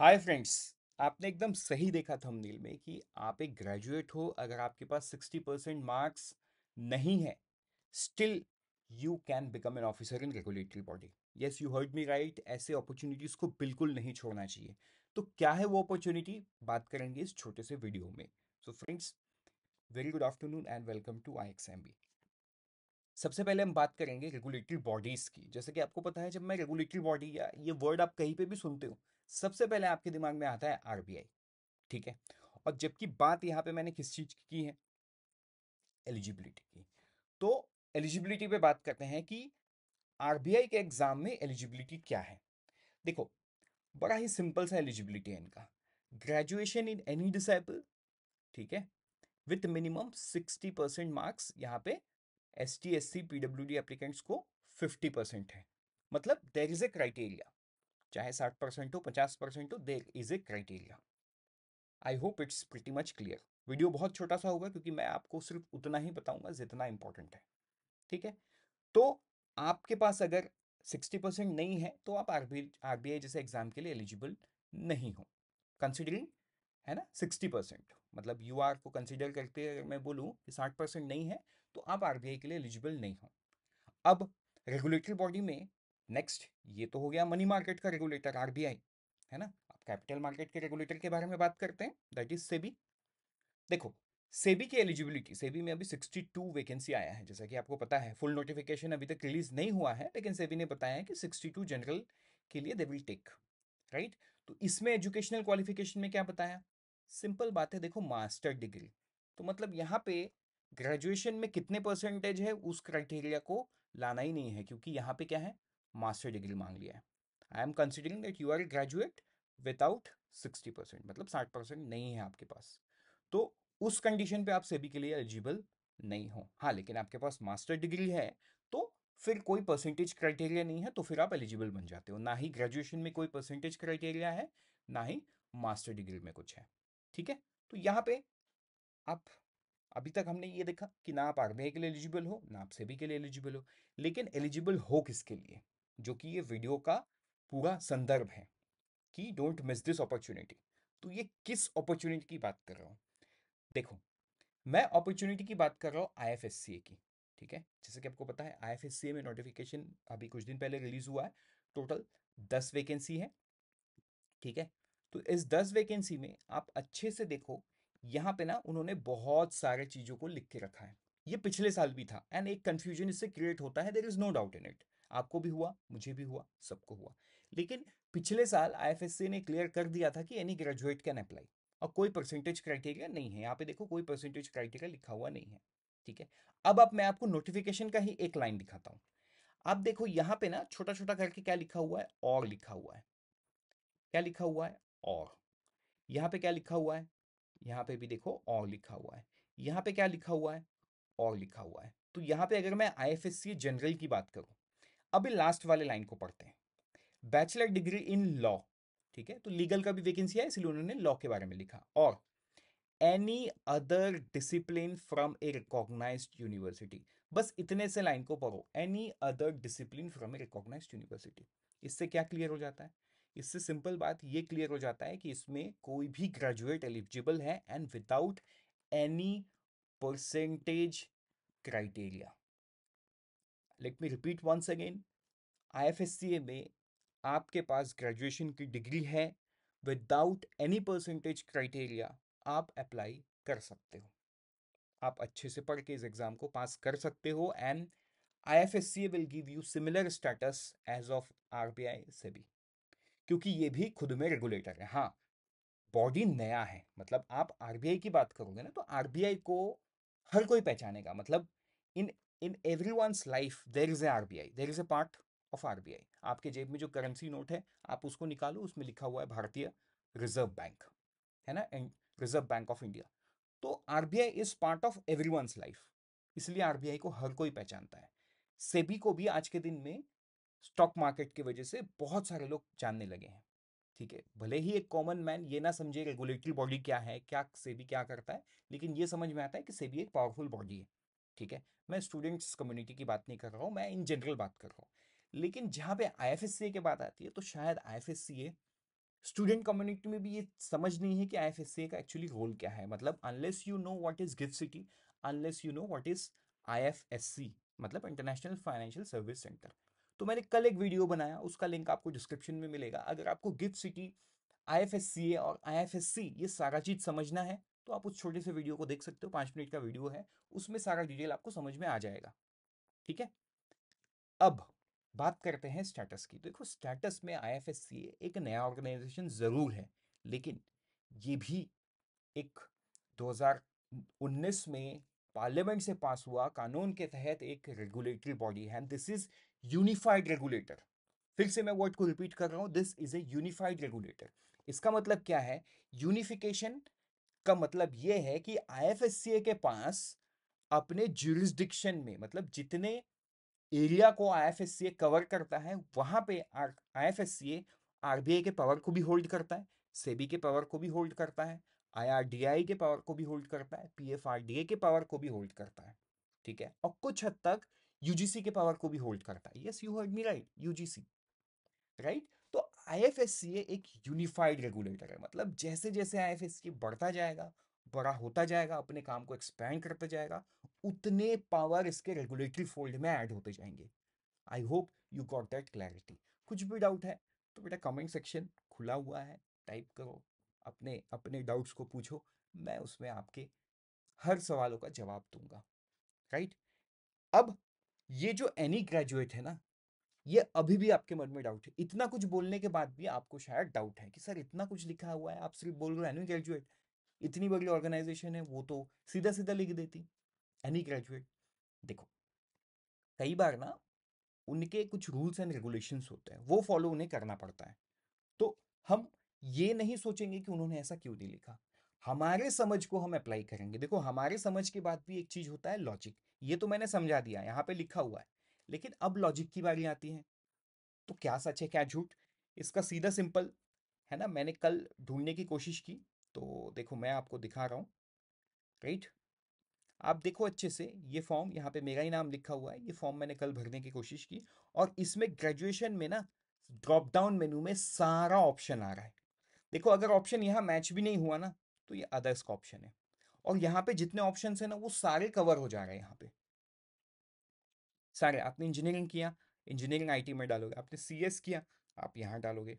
Hi friends आपने एकदम सही देखा थंबनेल में कि आप एक ग्रेजुएट हो अगर आपके पास 60 परसेंट मार्क्स नहीं है still you can become an officer in regulatory body yes you heard me right ऐसे अपॉर्चुनिटीज़ को बिल्कुल नहीं छोड़ना चाहिए तो क्या है वो अपॉर्चुनिटी बात करेंगे इस छोटे से वीडियो में so friends very good afternoon and welcome to I X M B सबसे पहले हम बात करेंगे रेगुलेटरी बॉडीज़ की जैसे कि आपको पता है जब मैं रेगुलेटरी बॉडी या ये वर्ड आप कहीं पे भी सुनते हो सबसे पहले आपके दिमाग में आता है आरबीआई ठीक है और जबकि बात यहाँ पे मैंने किस चीज़ की, है एलिजिबिलिटी की तो एलिजिबिलिटी पे बात करते हैं कि आरबीआई के एग्ज़ाम में एलिजिबिलिटी क्या है देखो बड़ा ही सिंपल सा एलिजिबिलिटी है इनका ग्रेजुएशन इन एनी डिसाइबल ठीक है with minimum sixty percent marks यहाँ पे S T S C P W D applicants को फिफ्टी परसेंट है मतलब देर इज ए क्राइटेरिया चाहे साठ परसेंट हो पचास परसेंट हो there is a criteria I hope it's pretty much clear video बहुत छोटा सा होगा क्योंकि मैं आपको सिर्फ उतना ही बताऊंगा जितना इंपॉर्टेंट है ठीक है तो आपके पास अगर सिक्सटी परसेंट नहीं है तो आप आरबी आरबीआई जैसे एग्जाम के लिए एलिजिबल नहीं हो कंसिडरिंग है ना सिक्सटी परसेंट मतलब यू आर को कंसिडर करते अगर मैं बोलूँ कि साठ परसेंट नहीं है तो आप आरबीआई के लिए एलिजिबल नहीं हो अब रेगुलेटरी बॉडी में नेक्स्ट ये तो हो गया मनी मार्केट का रेगुलेटर आरबीआई है ना आप कैपिटल मार्केट के रेगुलेटर के बारे में बात करते हैं दैट इज सेबी देखो सेबी की एलिजिबिलिटी सेबी में अभी 62 वैकेंसी आया है जैसा कि आपको पता है फुल नोटिफिकेशन अभी तक रिलीज नहीं हुआ है लेकिन सेबी ने बताया है कि 62 जनरल के लिए दे विल टेक राइट तो इसमें एजुकेशनल क्वालिफिकेशन में क्या बताया सिंपल बात है देखो मास्टर डिग्री तो मतलब यहाँ पे ग्रेजुएशन में कितने परसेंटेज है उस क्राइटेरिया को लाना ही नहीं है क्योंकि यहाँ पे क्या है मास्टर डिग्री मांग लिया है I am considering that you are graduate without sixty percent मतलब साठ परसेंट नहीं है आपके पास तो उस कंडीशन पे आप सेबी के लिए एलिजिबल नहीं हो हाँ लेकिन आपके पास मास्टर डिग्री है तो फिर कोई परसेंटेज क्राइटेरिया नहीं है तो फिर आप एलिजिबल बन जाते हो ना ही ग्रेजुएशन में कोई परसेंटेज क्राइटेरिया है ना ही मास्टर डिग्री में कुछ है ठीक है तो यहाँ पे आप अभी तक हमने ये देखा कि ना आप आरबीआई के लिए एलिजिबल हो ना आप सेबी के लिए एलिजिबल हो लेकिन एलिजिबल हो किसके लिए जो कि ये वीडियो का पूरा संदर्भ है कि डोंट मिस दिस अपॉर्चुनिटी तो ये किस अपॉर्चुनिटी की बात कर रहा हूँ देखो मैं अपॉर्चुनिटी की बात कर रहा हूँ आई की ठीक है जैसे कि आपको पता है आई में नोटिफिकेशन अभी कुछ दिन पहले रिलीज हुआ है टोटल दस वैकेंसी है ठीक है तो इस दस वैकेंसी में आप अच्छे से देखो यहाँ पे ना उन्होंने बहुत सारे चीज़ों को लिख के रखा है ये पिछले साल भी था एंड एक कंफ्यूजन इससे क्रिएट होता है there is no doubt in it आपको भी हुआ मुझे भी हुआ सबको हुआ लेकिन पिछले साल आई ने क्लियर कर दिया था कि एनी ग्रेजुएट कैन अप्लाई और कोई परसेंटेज क्राइटेरिया नहीं है यहाँ पे देखो कोई परसेंटेज क्राइटेरिया लिखा हुआ नहीं है ठीक है अब अब मैं आपको नोटिफिकेशन का ही एक लाइन दिखाता हूँ आप देखो यहाँ पे ना छोटा छोटा करके क्या लिखा हुआ है और लिखा हुआ है क्या लिखा हुआ है और यहाँ पे क्या लिखा हुआ है यहाँ पे भी देखो और लिखा हुआ है यहाँ पे क्या लिखा हुआ है और लिखा हुआ है तो यहाँ पे अगर मैं आईएफएससी जनरल की बात करूँ अभी लास्ट वाले लाइन को पढ़ते हैं बैचलर डिग्री इन लॉ ठीक है तो लीगल का भी वैकेंसी है इसलिए उन्होंने लॉ के बारे में लिखा और any other discipline from a recognise university बस इतने से लाइन को पढ़ो any other discipline from a recognise university इससे क्या क्लियर हो जाता है इससे सिंपल बात ये क्लियर हो जाता है कि इसमें कोई भी ग्रेजुएट एलिजिबल है and without any percentage criteria let me repeat once again IFSCA में आपके पास ग्रेजुएशन की डिग्री है विदाउट एनी परसेंटेज क्राइटेरिया आप अप्लाई कर सकते हो आप अच्छे से पढ़ के इस एग्ज़ाम को पास कर सकते हो and I F S C will give you similar status as of R B I से भी क्योंकि ये भी खुद में रेगुलेटर है हाँ बॉडी नया है मतलब आप आरबीआई की बात करोगे ना तो आरबीआई को हर कोई पहचानेगा मतलब in in everyone life there is a R B I there is a part of R B I आपके जेब में जो करेंसी नोट है आप उसको निकालो उसमें लिखा हुआ है भारतीय रिजर्व बैंक है ना and reserve bank of India तो R B I is part of every life इसलिए आर बी आई को हर कोई पहचानता है सेबी को भी आज के दिन में स्टॉक मार्केट की वजह से बहुत सारे लोग जानने लगे हैं ठीक है भले ही एक कॉमन मैन ये ना समझे रेगुलेटरी बॉडी क्या है क्या सेबी क्या करता है लेकिन ये समझ में आता है कि सेबी एक पावरफुल बॉडी है ठीक है मैं स्टूडेंट्स कम्युनिटी की बात नहीं कर रहा हूँ मैं इन जनरल बात कर रहा हूँ लेकिन जहाँ पे आई एफ एस सी ए की बात आती है तो शायद I F S C A student community में भी ये समझ नहीं है कि आई एफ एस सी ए का एक्चुअली रोल क्या है मतलब unless you know what is GIFT City unless you know what is I F S C मतलब इंटरनेशनल फाइनेंशियल सर्विस सेंटर तो मैंने कल एक वीडियो बनाया उसका लिंक आपको डिस्क्रिप्शन में मिलेगा अगर आपको गिफ्ट सिटी आई और आई ये सारा चीज़ समझना है तो आप उस छोटे से वीडियो को देख सकते हो पांच मिनट का वीडियो है उसमें सारा डिटेल आपको समझ में आ जाएगा ठीक है अब बात करते हैं स्टेटस की देखो स्टेटस में आई एक नया ऑर्गेनाइजेशन ज़रूर है लेकिन ये भी एक 2019 में पार्लियामेंट से पास हुआ कानून के तहत एक रेगुलेटरी बॉडी है दिस इज यूनिफाइड रेगुलेटर फिर से मैं वर्ड को रिपीट कर रहा हूँ this is a unified regulator इसका मतलब क्या है यूनिफिकेशन का मतलब ये है कि आई के पास अपने जुरिस्डिक्शन में मतलब जितने एरिया को आई कवर करता है वहाँ पे आई आरबीआई के पावर को भी होल्ड करता है सेबी e के पावर को भी होल्ड करता है आईआरडीआई के पावर को भी होल्ड करता है पीएफआरडीए के पावर को भी होल्ड करता है ठीक है और कुछ हद तक यूजीसी के पावर को भी होल्ड करता है yes you heard me right UGC right तो आईएफएससीए एक यूनिफाइड रेगुलेटर है मतलब जैसे जैसे आईएफएससीए बढ़ता जाएगा बड़ा होता जाएगा अपने काम को एक्सपैंड करता जाएगा उतने पावर इसके रेगुलेटरी फोल्ड में ऐड होते जाएंगे I hope you got that clarity कुछ भी डाउट है तो बेटा कमेंट सेक्शन खुला हुआ है टाइप करो अपने अपने डाउट्स को पूछो मैं उसमें आपके हर सवालों का जवाब दूंगा राइट अब ये जो एनी ग्रेजुएट है ना ये अभी भी आपके मन में डाउट है इतना कुछ बोलने के बाद भी आपको शायद डाउट है कि सर इतना कुछ लिखा हुआ है आप सिर्फ बोल रहे हो एनी ग्रेजुएट इतनी बड़ी ऑर्गेनाइजेशन है वो तो सीधा सीधा लिख देती एनी ग्रेजुएट देखो कई बार ना उनके कुछ रूल्स एंड रेगुलेशंस होते हैं वो फॉलो उन्हें करना पड़ता है तो हम ये नहीं सोचेंगे कि उन्होंने ऐसा क्यों नहीं लिखा हमारे समझ को हम अप्लाई करेंगे देखो हमारे समझ के बाद भी एक चीज होता है लॉजिक ये तो मैंने समझा दिया यहाँ पे लिखा हुआ है लेकिन अब लॉजिक की बारी आती है तो क्या सच है क्या झूठ इसका सीधा सिंपल है ना मैंने कल ढूंढने की कोशिश की तो देखो मैं आपको दिखा रहा हूँ राइट आप देखो अच्छे से ये फॉर्म यहाँ पे मेरा ही नाम लिखा हुआ है ये फॉर्म मैंने कल भरने की कोशिश की और इसमें ग्रेजुएशन में ना ड्रॉप डाउन मेन्यू में सारा ऑप्शन आ रहा है देखो अगर ऑप्शन यहाँ मैच भी नहीं हुआ ना तो ये अदर्स का ऑप्शन है और यहाँ पे जितने ऑप्शन है ना वो सारे कवर हो जा रहे हैं यहाँ पे सारे आपने इंजीनियरिंग किया इंजीनियरिंग आईटी में डालोगे आपने सीएस किया आप यहाँ डालोगे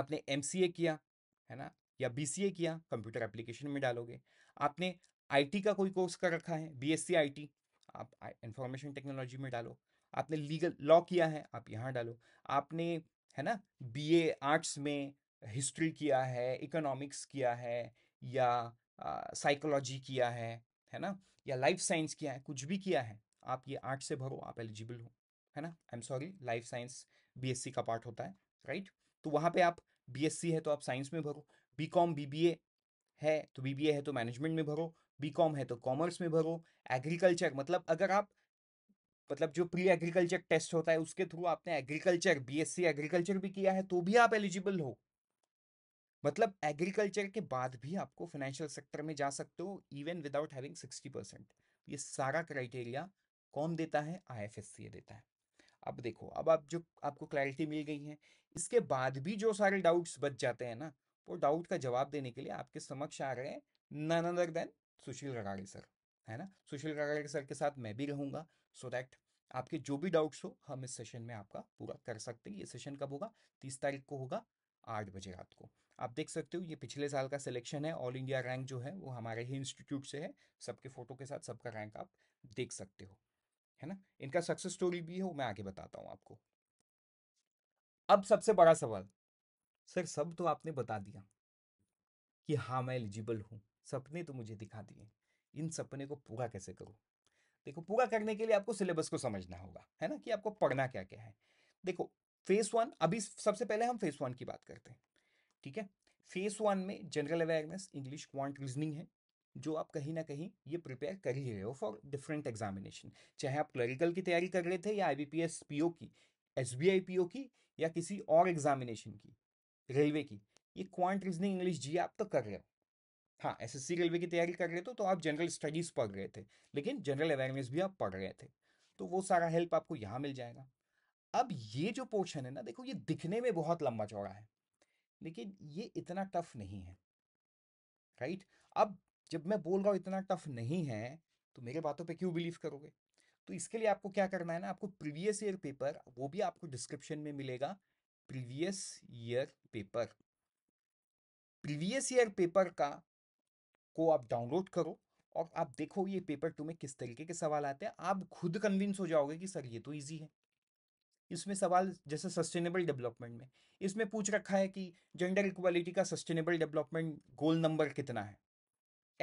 आपने एमसीए किया है ना या बीसीए किया कंप्यूटर एप्लीकेशन में डालोगे आपने आईटी का कोई कोर्स कर रखा है बीएससी आईटी आप इंफॉर्मेशन टेक्नोलॉजी में डालो आपने लीगल लॉ किया है आप यहाँ डालो आपने है ना बीए आर्ट्स में हिस्ट्री किया है इकोनॉमिक्स किया है या साइकोलॉजी किया है है ना या लाइफ साइंस किया है कुछ भी किया है आप ये आर्ट से भरो आप एलिजिबल हो है ना I am sorry life science BSc का पार्ट होता है राइट तो वहाँ पे आप बीएससी है तो आप साइंस में भरो बीकॉम बीबीए है तो बीबीए है तो मैनेजमेंट में भरो बीकॉम है तो कॉमर्स में भरो एग्रीकल्चर मतलब अगर आप मतलब जो प्री एग्रीकल्चर टेस्ट होता है उसके थ्रू आपने एग्रीकल्चर बीएससी एग्रीकल्चर भी किया है तो भी आप एलिजिबल हो मतलब एग्रीकल्चर के बाद भी आपको फाइनेंशियल सेक्टर में जा सकते हो even without having sixty percent ये सारा क्राइटेरिया कौन देता है आई एफ एस सी देता है अब देखो अब आप जो आपको क्लैरिटी मिल गई है इसके बाद भी जो सारे डाउट्स बच जाते हैं ना वो डाउट का जवाब देने के लिए आपके समक्ष आ रहे हैं none other than Sushil Ragade sir है ना सुशील रगाडे सर के साथ मैं भी रहूँगा सो दैट आपके जो भी डाउट्स हो हम इस सेशन में आपका पूरा कर सकते हैं ये सेशन कब होगा तीस तारीख को होगा आठ बजे रात को आप देख सकते हो ये पिछले साल का सिलेक्शन है ऑल इंडिया रैंक जो है वो हमारे ही इंस्टीट्यूट से है सबके फोटो के साथ सबका रैंक आप देख सकते हो है ना इनका सक्सेस स्टोरी भी है वो मैं आगे बताता हूँ आपको अब सबसे बड़ा सवाल सर सब तो आपने बता दिया कि हाँ मैं एलिजिबल हूँ सपने तो मुझे दिखा दिए इन सपने को पूरा कैसे करूँ देखो पूरा करने के लिए आपको सिलेबस को समझना होगा है ना कि आपको पढ़ना क्या क्या है देखो फेस वन अभी सबसे पहले हम फेस वन की बात करते हैं ठीक है फेस वन में general awareness English quant reasoning है जो आप कहीं ना कहीं ये प्रिपेयर कर ही रहे हो फॉर डिफरेंट एग्जामिनेशन चाहे आप क्लरिकल की तैयारी कर रहे थे या आईबीपीएस पीओ की एसबीआई पीओ की या किसी और एग्जामिनेशन की रेलवे की ये क्वांट रीजनिंग इंग्लिश जी आप तो कर रहे हो हाँ एसएससी रेलवे की तैयारी कर रहे थे तो आप जनरल स्टडीज पढ़ रहे थे लेकिन जनरल अवेयरनेस भी आप पढ़ रहे थे तो वो सारा हेल्प आपको यहाँ मिल जाएगा अब ये जो पोर्शन है ना देखो ये दिखने में बहुत लंबा चौड़ा है लेकिन ये इतना टफ नहीं है राइट अब जब मैं बोल रहा हूँ इतना टफ नहीं है तो मेरे बातों पे क्यों बिलीव करोगे तो इसके लिए आपको क्या करना है ना आपको प्रीवियस ईयर पेपर वो भी आपको डिस्क्रिप्शन में मिलेगा previous year paper previous year paper का को आप डाउनलोड करो और आप देखो ये पेपर तुम्हें किस तरीके के सवाल आते हैं आप खुद कन्विंस हो जाओगे कि सर ये तो ईजी है इसमें सवाल जैसे सस्टेनेबल डेवलपमेंट में इसमें पूछ रखा है कि जेंडर इक्वालिटी का सस्टेनेबल डेवलपमेंट गोल नंबर कितना है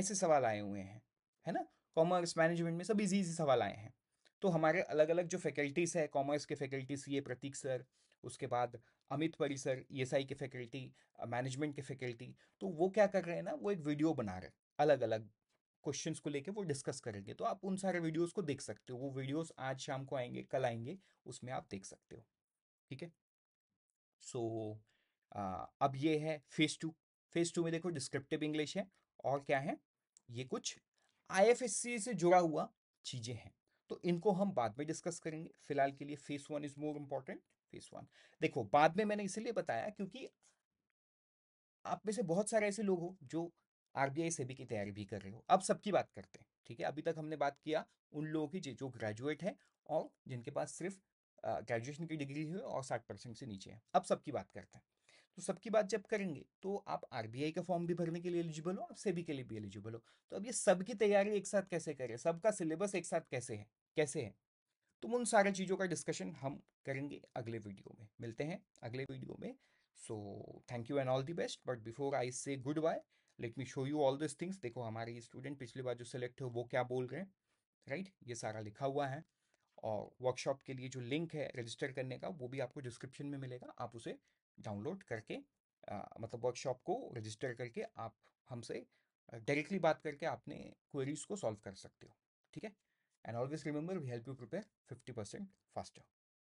ऐसे सवाल आए हुए हैं है ना कॉमर्स मैनेजमेंट में सब इजी इजी सवाल आए हैं तो हमारे अलग अलग जो फैकल्टीज़ है कॉमर्स के फैकल्टी सी ए प्रतीक सर उसके बाद अमित परी सर ई एस आई के फैकल्टी मैनेजमेंट के फैकल्टी तो वो क्या कर रहे हैं ना वो एक वीडियो बना रहे अलग अलग क्वेश्चन को लेकर वो डिस्कस करेंगे तो आप उन सारे वीडियोज को देख सकते हो वो वीडियोज आज शाम को आएंगे कल आएंगे उसमें आप देख सकते हो ठीक है सो अब ये है फेज टू फेज टू में देखो डिस्क्रिप्टिव इंग्लिश है और क्या है ये कुछ आई से जुड़ा हुआ चीज़ें हैं तो इनको हम बाद में डिस्कस करेंगे फिलहाल के लिए phase one is more important phase one देखो बाद में मैंने इसलिए बताया क्योंकि आप में से बहुत सारे ऐसे लोग हो जो आरबीआई सेबी की तैयारी भी कर रहे हो अब सबकी बात करते हैं ठीक है अभी तक हमने बात किया उन लोगों की जो ग्रेजुएट है और जिनके पास सिर्फ ग्रेजुएशन की डिग्री है और साठ परसेंट से नीचे है अब सबकी बात करते हैं तो सबकी बात जब करेंगे तो आप आरबीआई का फॉर्म भी भरने के लिए एलिजिबल हो आप सेबी के लिए भी एलिजिबल हो तो अब ये सबकी तैयारी एक साथ कैसे करें सबका सिलेबस एक साथ कैसे है कैसे है तो उन सारे चीज़ों का डिस्कशन हम करेंगे अगले वीडियो में मिलते हैं अगले वीडियो में so thank you and all the best but before I say goodbye let me show you all this things देखो हमारे स्टूडेंट पिछली बार जो सिलेक्ट हो वो क्या बोल रहे हैं राइट right? ये सारा लिखा हुआ है और वर्कशॉप के लिए जो लिंक है रजिस्टर करने का वो भी आपको डिस्क्रिप्शन में मिलेगा आप उसे डाउनलोड करके आ, मतलब वर्कशॉप को रजिस्टर करके आप हमसे डायरेक्टली बात करके अपने क्वेरीज को सॉल्व कर सकते हो ठीक है and always remember we help you prepare fifty percent faster